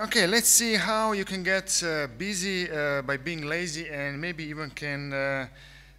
Okay, let's see how you can get uh, busy uh, by being lazy and maybe even can uh,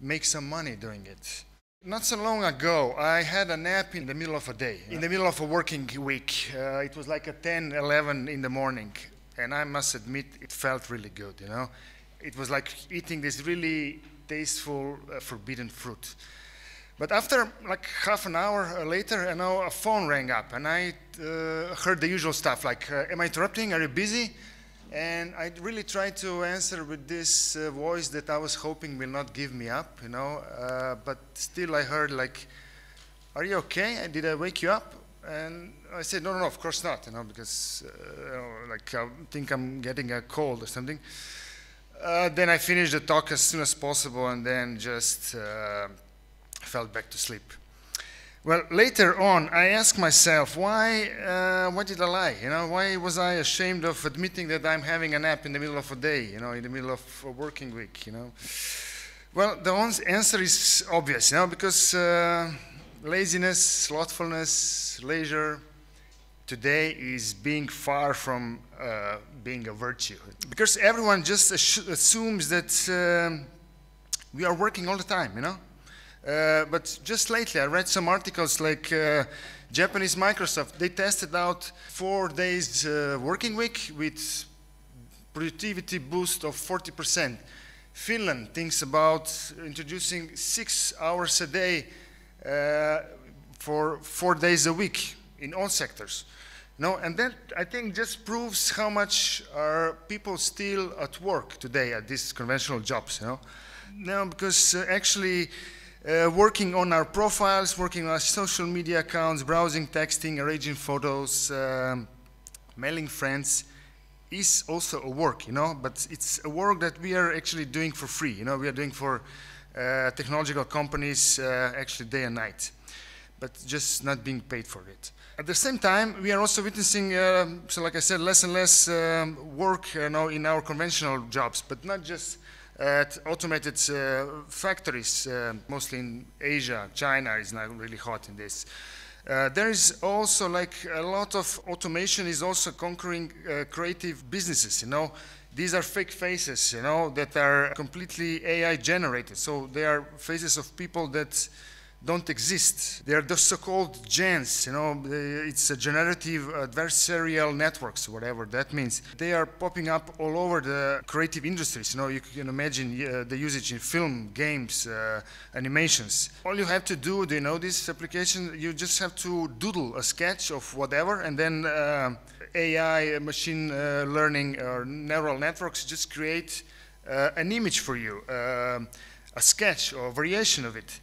make some money doing it. Not so long ago, I had a nap in the middle of a day, in the middle of a working week. Uh, it was like a 10, 11 in the morning. And I must admit, it felt really good, you know? It was like eating this really tasteful, uh, forbidden fruit. But after like half an hour uh, later, you know, a phone rang up, and I uh, heard the usual stuff like, uh, "Am I interrupting? Are you busy?" And I really tried to answer with this uh, voice that I was hoping will not give me up, you know. Uh, but still, I heard like, "Are you okay? Did I wake you up?" And I said, "No, no, no of course not," you know, because you uh, know, like I think I'm getting a cold or something. then I finished the talk as soon as possible, and then just fell back to sleep. Well, later on, I asked myself, why, uh, why did I lie? You know, why was I ashamed of admitting that I'm having a nap in the middle of a day, you know, in the middle of a working week, you know? Well, the answer is obvious, you know, because uh, laziness, slothfulness, leisure, today is being far from uh, being a virtue. Because everyone just assumes that um, we are working all the time, you know? Uh, but just lately, I read some articles like uh, Japanese Microsoft. They tested out four days uh, working week with productivity boost of 40%. Finland thinks about introducing six hours a day uh, for four days a week in all sectors. No, and that I think just proves how much are people still at work today at these conventional jobs. You know, no, because uh, actually uh, working on our profiles, working on our social media accounts, browsing, texting, arranging photos, um, mailing friends is also a work, you know, but it's a work that we are actually doing for free, you know, we are doing for uh, technological companies uh, actually day and night, but just not being paid for it. At the same time, we are also witnessing, uh, so like I said, less and less um, work, you know, in our conventional jobs, but not just at automated uh, factories, uh, mostly in Asia. China is now really hot in this. Uh, there is also like a lot of automation is also conquering uh, creative businesses, you know. These are fake faces, you know, that are completely AI generated. So they are faces of people that don't exist. They are the so-called gens, you know, it's a generative adversarial networks, whatever that means. They are popping up all over the creative industries. You know, you can imagine uh, the usage in film, games, uh, animations. All you have to do, do you know this application? You just have to doodle a sketch of whatever, and then uh, AI, machine uh, learning, or neural networks just create uh, an image for you, uh, a sketch or variation of it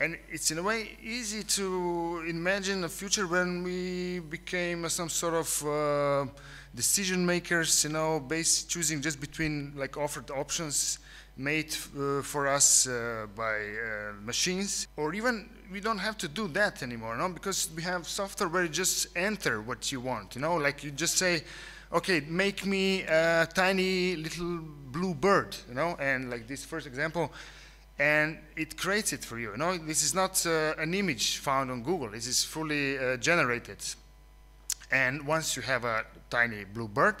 and it's in a way easy to imagine a future when we became some sort of uh, decision makers, you know, based choosing just between like offered options made uh, for us uh, by uh, machines, or even we don't have to do that anymore, no? Because we have software where you just enter what you want, you know, like you just say, okay, make me a tiny little blue bird, you know, and like this first example and it creates it for you. know, this is not uh, an image found on Google. This is fully uh, generated. And once you have a tiny blue bird,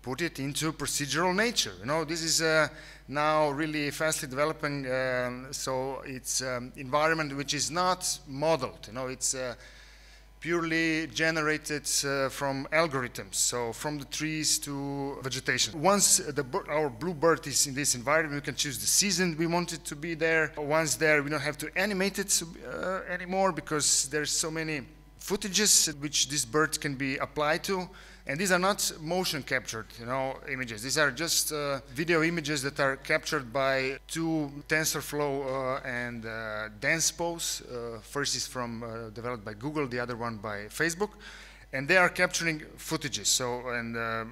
put it into procedural nature. You know, this is uh, now really fastly developing, um, so it's um, environment which is not modeled. You know, it's uh, purely generated uh, from algorithms, so from the trees to vegetation. Once the, our bluebird is in this environment, we can choose the season we want it to be there. Once there, we don't have to animate it uh, anymore because there's so many footages which this bird can be applied to. And these are not motion captured, you know, images. These are just uh, video images that are captured by two TensorFlow uh, and uh, DancePose. Uh, first is from uh, developed by Google, the other one by Facebook, and they are capturing footages. So and uh,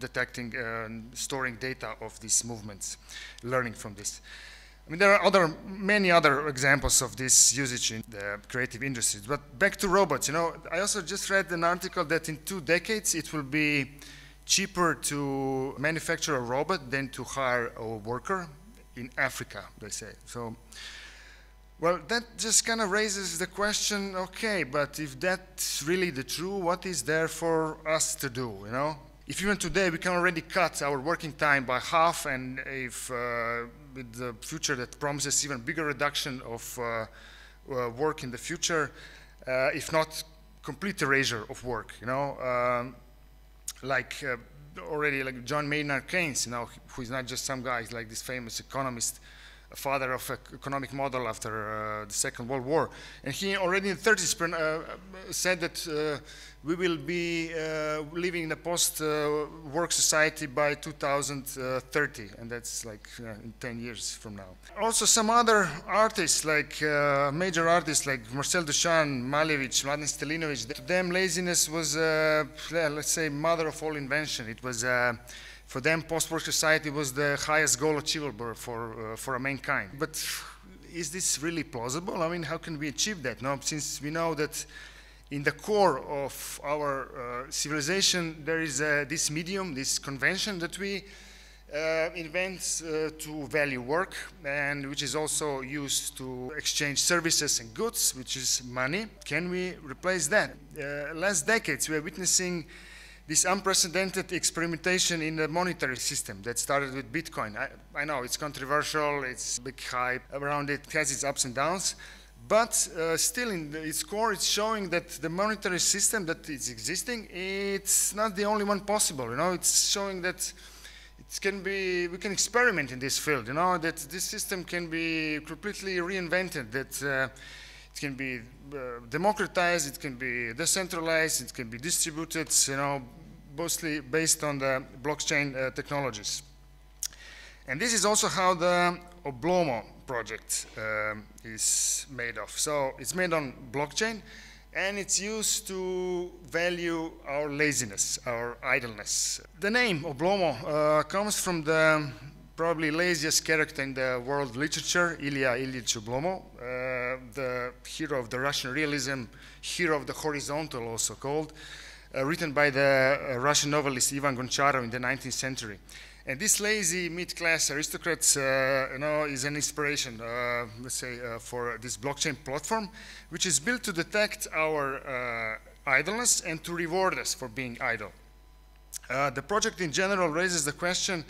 detecting uh, and storing data of these movements, learning from this. I mean, there are other many other examples of this usage in the creative industries. But back to robots, you know, I also just read an article that in two decades it will be cheaper to manufacture a robot than to hire a worker in Africa, they say. So, well, that just kind of raises the question, okay, but if that's really the true, what is there for us to do, you know? If even today we can already cut our working time by half, and if uh, with the future that promises even bigger reduction of uh, uh work in the future, uh, if not complete erasure of work, you know, um, like uh, already like John Maynard Keynes, you know, who is not just some guy, he's like this famous economist father of economic model after uh, the Second World War. And he already in the 30s uh, said that uh, we will be uh, living in a post-work uh, society by 2030, and that's like in 10 years from now. Also some other artists, like uh, major artists like Marcel Duchamp, Malevich, Mladen Stelinović, to them laziness was, let's say, mother of all invention. It was for them, post-war society was the highest goal achievable for, uh, for mankind. But is this really plausible? I mean, how can we achieve that? Now, since we know that in the core of our uh, civilization, there is uh, this medium, this convention that we uh, uh, to value work and which is also used to exchange services and goods, which is money. Can we replace that? Uh, last decades, we are witnessing this unprecedented experimentation in the monetary system that started with Bitcoin. I, I know it's controversial, it's big hype around it, has its ups and downs, but uh, still in the, its core it's showing that the monetary system that is existing, it's not the only one possible, you know, it's showing that it can be, we can experiment in this field, you know, that this system can be completely reinvented, that uh, it can be uh, democratized, it can be decentralized, it can be distributed, you know, mostly based on the blockchain uh, technologies. And this is also how the Oblomo project um, is made of. So it's made on blockchain and it's used to value our laziness, our idleness. The name Oblomo uh, comes from the probably laziest character in the world literature, Ilya Ilyich Ublomo, uh, the hero of the Russian realism, hero of the horizontal also called, uh, written by the uh, Russian novelist Ivan Goncharov in the 19th century. And this lazy mid-class aristocrats, uh, you know, is an inspiration, uh, let's say, uh, for this blockchain platform, which is built to detect our idleness and to reward us for being idle. the project in general raises the question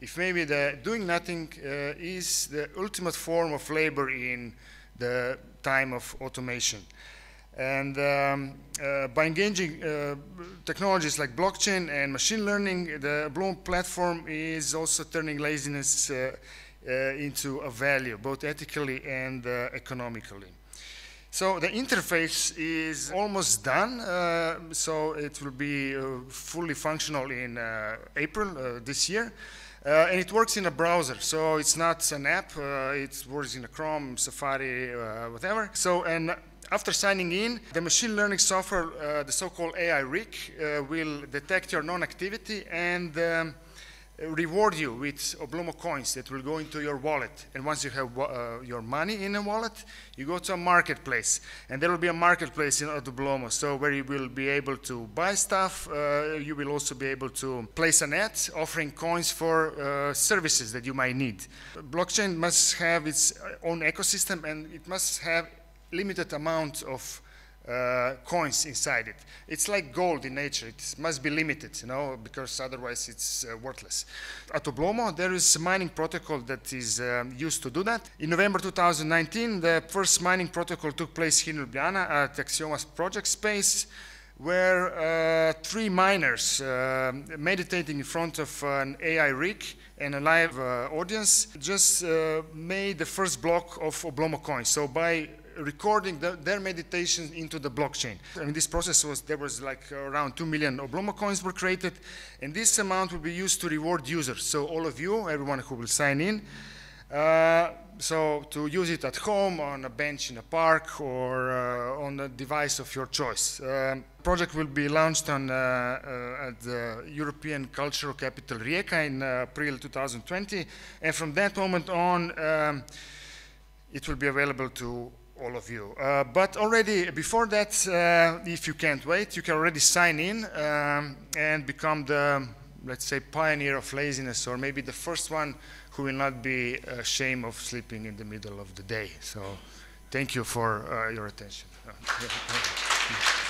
if maybe the doing nothing uh, is the ultimate form of labor in the time of automation. And um, uh, by engaging uh, technologies like blockchain and machine learning, the Bloom platform is also turning laziness uh, uh, into a value, both ethically and uh, economically. So the interface is almost done, uh, so it will be uh, fully functional in uh, April this year. Uh, and it works in a browser, so it's not an app. Uh, it works in a Chrome, Safari, uh, whatever. So, and after signing in, the machine learning software, uh, the so-called AI rig, uh, will detect your non-activity and um, reward you with Oblomo coins that will go into your wallet. And once you have uh, your money in a wallet, you go to a marketplace. And there will be a marketplace in Oblomo, so where you will be able to buy stuff. Uh, you will also be able to place an ad offering coins for uh, services that you might need. Blockchain must have its own ecosystem and it must have limited amount of uh, coins inside it. It's like gold in nature. It must be limited, you know, because otherwise it's uh, worthless. At Oblomo, there is a mining protocol that is uh, used to do that. In November 2019, the first mining protocol took place here in Ljubljana at Axioma's project space, where uh, three miners uh, meditating in front of an AI rig and a live uh, audience just made the first block of Oblomo coins. So by recording the, their meditation into the blockchain. I mean, this process was, there was like around 2 million Obloma coins were created, and this amount will be used to reward users. So all of you, everyone who will sign in, uh, so to use it at home, on a bench in a park, or uh, on a device of your choice. Um, project will be launched on, uh, uh at the European Cultural Capital Rijeka in uh, April 2020, and from that moment on, um, it will be available to all of you. Uh, but already before that, uh, if you can't wait, you can already sign in um, and become the, let's say, pioneer of laziness, or maybe the first one who will not be ashamed of sleeping in the middle of the day. So thank you for uh, your attention.